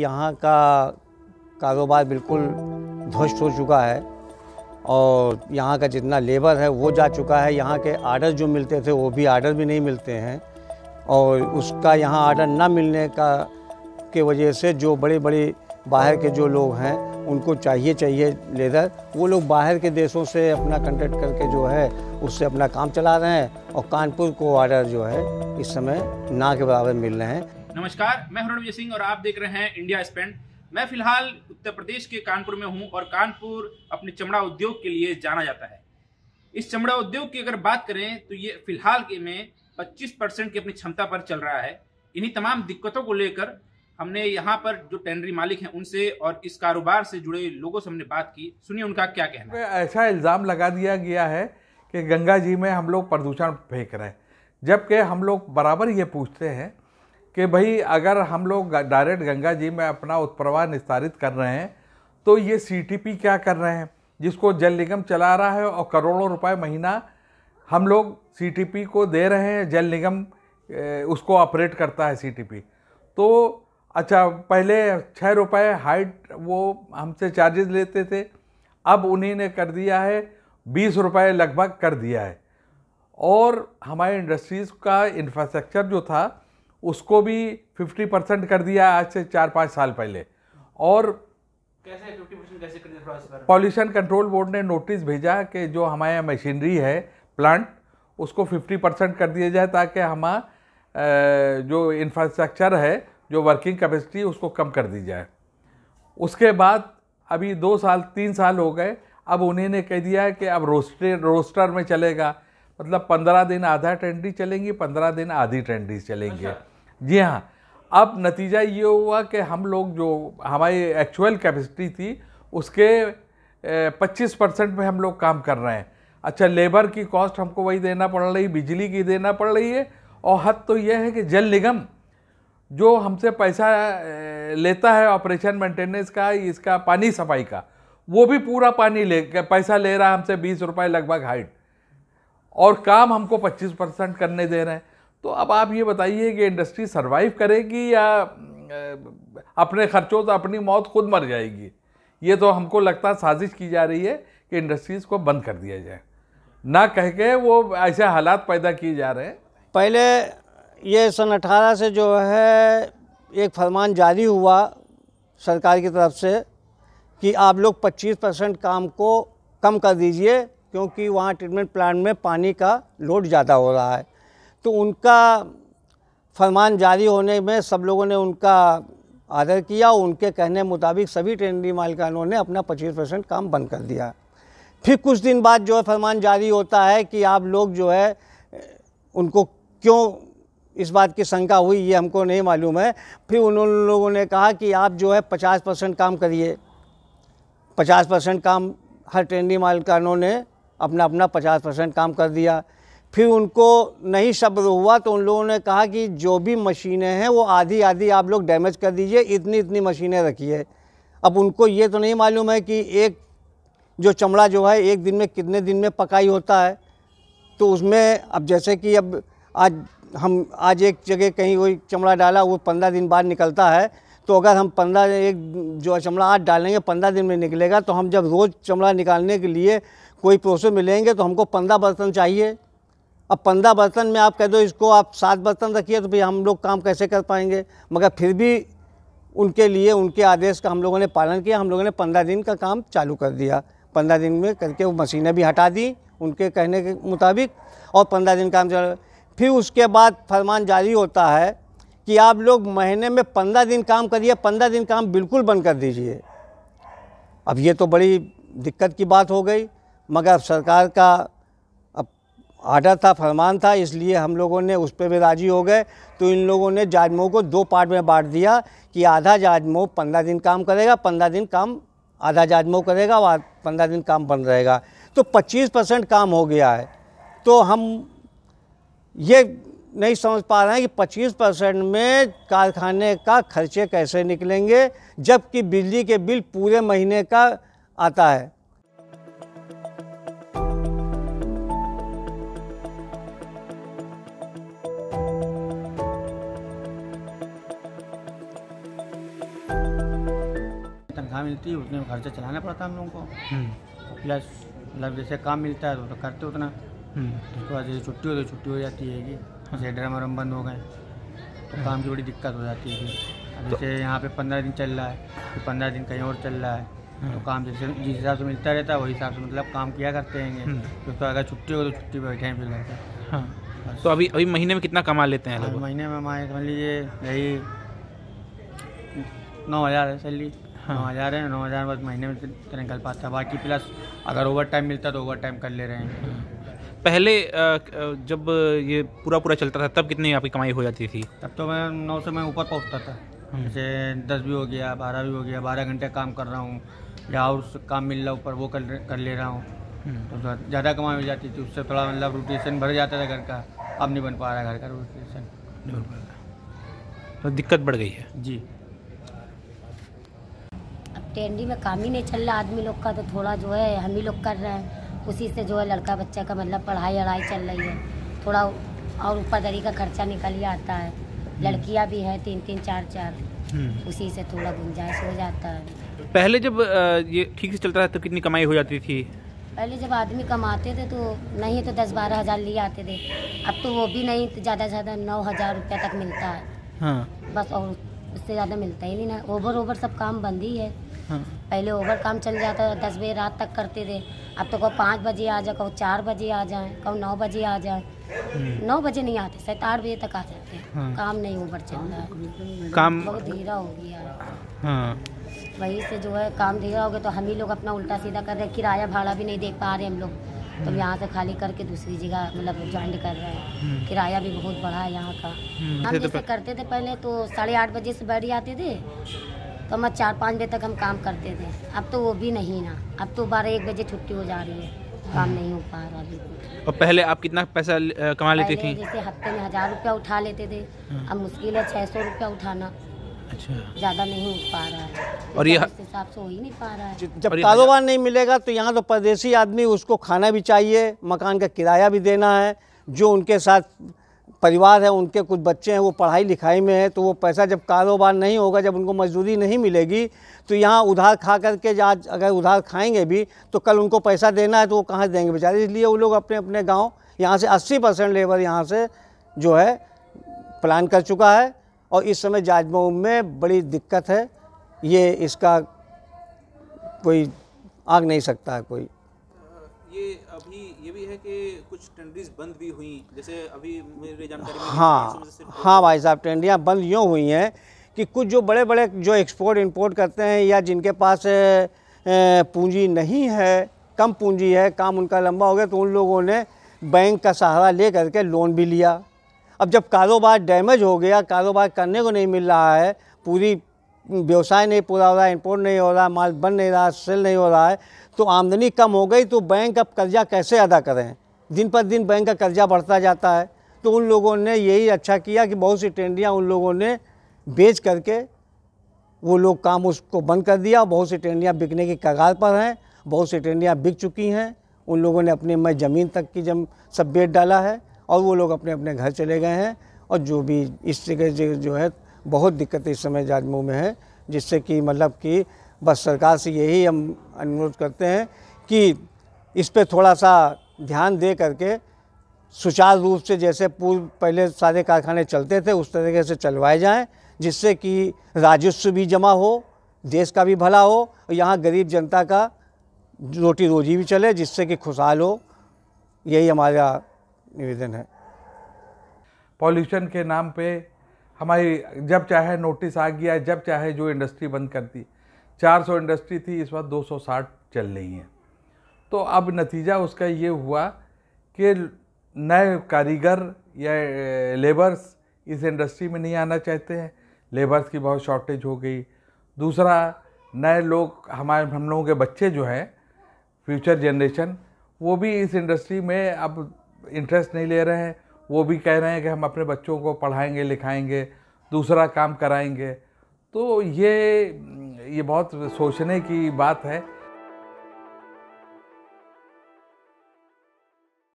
यहाँ का कारोबार बिल्कुल ध्वस्त हो चुका है और यहाँ का जितना लेबर है वो जा चुका है यहाँ के आर्डर जो मिलते थे वो भी आर्डर भी नहीं मिलते हैं और उसका यहाँ आर्डर ना मिलने का के वजह से जो बड़े बड़े बाहर के जो लोग हैं उनको चाहिए चाहिए लेदर वो लोग बाहर के देशों से अपना कंटेक्ट करके जो है उससे अपना काम चला रहे हैं और कानपुर को आर्डर जो है इस समय ना के बराबर मिल रहे हैं नमस्कार मैं हरण विजय सिंह और आप देख रहे हैं इंडिया स्पेंड मैं फिलहाल उत्तर प्रदेश के कानपुर में हूं और कानपुर अपने चमड़ा उद्योग के लिए जाना जाता है इस चमड़ा उद्योग की अगर बात करें तो ये फिलहाल के में 25 परसेंट की अपनी क्षमता पर चल रहा है इन्हीं तमाम दिक्कतों को लेकर हमने यहाँ पर जो टेंडरी मालिक हैं उनसे और इस कारोबार से जुड़े लोगों से हमने बात की सुनिए उनका क्या कहना है ऐसा इल्ज़ाम लगा दिया गया है कि गंगा जी में हम लोग प्रदूषण फेंक रहे हैं जबकि हम लोग बराबर ये पूछते हैं कि भाई अगर हम लोग डायरेक्ट गंगा जी में अपना उत्प्रवाह निस्तारित कर रहे हैं तो ये सीटीपी क्या कर रहे हैं जिसको जल निगम चला रहा है और करोड़ों रुपए महीना हम लोग सीटीपी को दे रहे हैं जल निगम उसको ऑपरेट करता है सीटीपी तो अच्छा पहले छः रुपये हाइट वो हमसे चार्जेस लेते थे अब उन्हीं ने कर दिया है बीस रुपये लगभग कर दिया है और हमारे इंडस्ट्रीज़ का इंफ्रास्ट्रक्चर जो था उसको भी 50 परसेंट कर दिया आज से चार पाँच साल पहले और कैसे पॉल्यूशन कंट्रोल बोर्ड ने नोटिस भेजा कि जो हमारे मशीनरी है प्लांट उसको 50 परसेंट कर दिया जाए ताकि हमारा जो इंफ्रास्ट्रक्चर है जो वर्किंग कैपेसिटी उसको कम कर दी जाए उसके बाद अभी दो साल तीन साल हो गए अब उन्होंने कह दिया है कि अब रोस्टर रोस्टर में चलेगा मतलब पंद्रह दिन आधा टेंडरी चलेंगी पंद्रह दिन आधी टेंडरी चलेंगी अच्छा। जी हाँ अब नतीजा ये हुआ कि हम लोग जो हमारी एक्चुअल कैपेसिटी थी उसके 25 परसेंट में हम लोग काम कर रहे हैं अच्छा लेबर की कॉस्ट हमको वही देना पड़ रही बिजली की देना पड़ रही है और हद तो यह है कि जल निगम जो हमसे पैसा लेता है ऑपरेशन मेंटेनेंस का इसका पानी सफाई का वो भी पूरा पानी ले पैसा ले रहा है हमसे बीस रुपए लगभग हाइट और काम हमको पच्चीस परसेंट करने दे रहे हैं तो अब आप ये बताइए कि इंडस्ट्री सर्वाइव करेगी या अपने खर्चों से अपनी मौत खुद मर जाएगी ये तो हमको लगता है साजिश की जा रही है कि इंडस्ट्रीज़ को बंद कर दिया जाए ना कह के वो ऐसे हालात पैदा किए जा रहे हैं पहले ये सन अठारह से जो है एक फरमान जारी हुआ सरकार की तरफ से कि आप लोग 25 परसेंट काम को कम कर दीजिए क्योंकि वहाँ ट्रीटमेंट प्लांट में पानी का लोड ज़्यादा हो रहा है तो उनका फरमान जारी होने में सब लोगों ने उनका आदर किया उनके कहने मुताबिक सभी ट्रेनरी मालिकानों ने अपना 25 परसेंट काम बंद कर दिया फिर कुछ दिन बाद जो है फरमान जारी होता है कि आप लोग जो है उनको क्यों इस बात की शंका हुई ये हमको नहीं मालूम है फिर उन लोगों ने कहा कि आप जो है पचास परसेंट काम करिए पचास परसेंट काम हर ट्रेनरी मालिकानों ने अपना अपना पचास परसेंट काम कर दिया फिर उनको नहीं सब्र हुआ तो उन लोगों ने कहा कि जो भी मशीनें हैं वो आधी आधी आप लोग डैमेज कर दीजिए इतनी इतनी मशीनें रखिए अब उनको ये तो नहीं मालूम है कि एक जो चमड़ा जो है एक दिन में कितने दिन में पकाई होता है तो उसमें अब जैसे कि अब आज हम आज एक जगह कहीं कोई चमड़ा डाला वो पंद्रह दिन बाद निकलता है तो अगर हम पंद्रह एक जो चमड़ा आज डालेंगे पंद्रह दिन में निकलेगा तो हम जब रोज़ चमड़ा निकालने के लिए कोई प्रोसेस मिलेंगे तो हमको पंद्रह बर्तन चाहिए अब पंद्रह बर्तन में आप कह दो इसको आप सात बर्तन रखिए तो भाई हम लोग काम कैसे कर पाएंगे मगर फिर भी उनके लिए उनके आदेश का हम लोगों ने पालन किया हम लोगों ने पंद्रह दिन का काम चालू कर दिया पंद्रह दिन में करके वो मशीनें भी हटा दी उनके कहने के मुताबिक और पंद्रह दिन काम चल फिर उसके बाद फरमान जारी होता है कि आप लोग महीने में पंद्रह दिन काम करिए पंद्रह दिन काम बिल्कुल बंद कर दीजिए अब ये तो बड़ी दिक्कत की बात हो गई मगर सरकार का आर्डर था फरमान था इसलिए हम लोगों ने उस पर भी राज़ी हो गए तो इन लोगों ने जाजमो को दो पार्ट में बांट दिया कि आधा जाजमो पंद्रह दिन काम करेगा पंद्रह दिन काम आधा जाजमो करेगा और पंद्रह दिन काम बंद रहेगा तो पच्चीस परसेंट काम हो गया है तो हम ये नहीं समझ पा रहे हैं कि पच्चीस परसेंट में कारखाने का खर्चे कैसे निकलेंगे जबकि बिजली के बिल पूरे महीने का आता है तनख्वाह मिलती है उतने में खर्चा चलाना पड़ता है हम लोगों को प्लस हम्म। मतलब जैसे काम मिलता है तो, तो करते उतना हम्म। उसके बाद जैसे छुट्टी हो तो छुट्टी हो जाती है कि जैसे हाँ। ड्रम वरम बंद हो गए तो हाँ। काम की बड़ी दिक्कत हो जाती है तो जैसे यहाँ पे पंद्रह दिन चल रहा है फिर पंद्रह दिन कहीं और चल रहा है तो हाँ। काम जैसे जिस हिसाब से मिलता रहता है वही हिसाब से मतलब काम किया करते हैं हम्म। तो, तो अगर छुट्टी हो तो छुट्टी बैठे हैं फिर रहते तो अभी अभी महीने में कितना कमा लेते हैं महीने में हमारे समझ लीजिए यही नौ हज़ार है सैलरी हाँ। नौ हज़ार है नौ हज़ार बस महीने में इतना निकल पाता है बाकी प्लस अगर ओवर टाइम मिलता तो ओवर टाइम कर ले रहे हैं पहले जब ये पूरा पूरा चलता था तब कितनी आपकी कमाई हो जाती थी तब तो मैं नौ से मैं ऊपर पहुँचता था हम्म। जैसे दस भी हो गया बारह भी हो गया बारह घंटे काम कर रहा हूँ या और काम मिल रहा ऊपर वो कर कर ले रहा हूँ हम्म। तो ज़्यादा कमाई मिल जाती थी उससे थोड़ा मतलब रोटेशन भर जाता था घर का अब नहीं बन पा रहा घर का रोटेशन नहीं बन पा रहा तो दिक्कत बढ़ गई है जी टेंडी में काम ही नहीं चल रहा आदमी लोग का तो थोड़ा जो है हम ही लोग कर रहे हैं उसी से जो है लड़का बच्चा का मतलब पढ़ाई अढ़ाई चल रही है थोड़ा और ऊपर दरी का खर्चा निकल ही आता है हम्म। लड़कियाँ भी है तीन तीन चार चार हम्म। उसी से थोड़ा गुंजाइश हो जाता है पहले जब ये ठीक से चलता था तो कितनी कमाई हो जाती थी पहले जब आदमी कमाते थे तो नहीं तो दस बारह हज़ार लिए आते थे अब तो वो भी नहीं तो ज़्यादा से ज़्यादा नौ हज़ार रुपया तक मिलता है हाँ। बस और उससे ज़्यादा मिलता ही नहीं ना ओवर ओवर सब काम बंद ही है पहले ओवर काम चल जाता था दस बजे रात तक करते थे अब तो कहो पाँच बजे आ जाए कहो चार बजे आ जाए कहो नौ बजे आ जाए हम्म। नौ बजे नहीं आते शायद आठ बजे तक आ जाते हैं हाँ। काम नहीं ओवर चल रहा है काम बहुत धीरा हो गया हाँ। से जो है काम धीरा हो गया तो हम ही लोग अपना उल्टा सीधा कर रहे हैं किराया भाड़ा भी नहीं दे पा रहे हम लोग तो हम्म। यहाँ से खाली करके दूसरी जगह मतलब ज्वाइन कर रहे हैं हम्म। किराया भी बहुत बढ़ा है यहाँ का हम तो जैसे करते थे पहले तो साढ़े आठ बजे से बैठ जाते थे तो हम चार पाँच बजे तक हम काम करते थे अब तो वो भी नहीं ना अब तो बारह एक बजे छुट्टी हो जा रही है काम नहीं हो पा रहा अभी और पहले आप कितना पैसा कमा लेती थी जैसे हफ्ते में हज़ार रुपया उठा लेते थे हाँ। अब मुश्किल है छः सौ रुपया उठाना अच्छा ज़्यादा नहीं उठ पा रहा है और ये हिसाब से हो ही नहीं पा रहा है जब कारोबार नहीं मिलेगा तो यहाँ तो परदेसी आदमी उसको खाना भी चाहिए मकान का किराया भी देना है जो उनके साथ परिवार है उनके कुछ बच्चे हैं वो पढ़ाई लिखाई में है तो वो पैसा जब कारोबार नहीं होगा जब उनको मजदूरी नहीं मिलेगी तो यहाँ उधार खा करके आज अगर उधार खाएंगे भी तो कल उनको पैसा देना है तो वो कहाँ से देंगे बेचारे इसलिए वो लोग अपने अपने गाँव यहाँ से अस्सी परसेंट लेबर यहाँ से जो है प्लान कर चुका है और इस समय जाजमऊ में बड़ी दिक्कत है ये इसका कोई आग नहीं सकता है कोई ये अभी ये भी है कि कुछ टेंडरीज बंद भी हुई जैसे अभी मेरे जानकारी में हाँ हाँ भाई साहब टेंडरियाँ बंद यूँ हुई हैं कि कुछ जो बड़े बड़े जो एक्सपोर्ट इंपोर्ट करते हैं या जिनके पास पूंजी नहीं है कम पूंजी है काम उनका लंबा हो गया तो उन लोगों ने बैंक का सहारा ले करके लोन भी लिया अब जब कारोबार डैमेज हो गया कारोबार करने को नहीं मिल रहा है पूरी व्यवसाय नहीं पूरा हो रहा है इम्पोर्ट नहीं हो रहा माल बन नहीं रहा सेल नहीं हो रहा है तो आमदनी कम हो गई तो बैंक अब कर्जा कैसे अदा करें दिन पर दिन बैंक का कर्जा बढ़ता जाता है तो उन लोगों ने यही अच्छा किया कि बहुत सी टेंडियाँ उन लोगों ने बेच करके वो लोग काम उसको बंद कर दिया बहुत सी टेंडियाँ बिकने की कगार पर हैं बहुत सी टेंडियाँ बिक चुकी हैं उन लोगों ने अपने मैं ज़मीन तक की जम सब बेट डाला है और वो लोग अपने अपने घर चले गए हैं और जो भी इस जगह जो है बहुत दिक्कत इस समय जाजमू में है जिससे कि मतलब कि बस सरकार से यही हम अनुरोध करते हैं कि इस पर थोड़ा सा ध्यान दे करके सुचारू रूप से जैसे पूर्व पहले सारे कारखाने चलते थे उस तरीके से चलवाए जाएं जिससे कि राजस्व भी जमा हो देश का भी भला हो और यहाँ गरीब जनता का रोटी रोजी भी चले जिससे कि खुशहाल हो यही हमारा निवेदन है पॉल्यूशन के नाम पे हमारी जब चाहे नोटिस आ गया जब चाहे जो इंडस्ट्री बंद कर दी 400 इंडस्ट्री थी इस बार 260 चल रही हैं तो अब नतीजा उसका ये हुआ कि नए कारीगर या लेबर्स इस इंडस्ट्री में नहीं आना चाहते हैं लेबर्स की बहुत शॉर्टेज हो गई दूसरा नए लोग हमारे हम लोगों के बच्चे जो हैं फ्यूचर जनरेशन वो भी इस इंडस्ट्री में अब इंटरेस्ट नहीं ले रहे हैं वो भी कह रहे हैं कि हम अपने बच्चों को पढ़ाएंगे लिखाएंगे दूसरा काम कराएंगे तो ये ये बहुत सोचने की बात है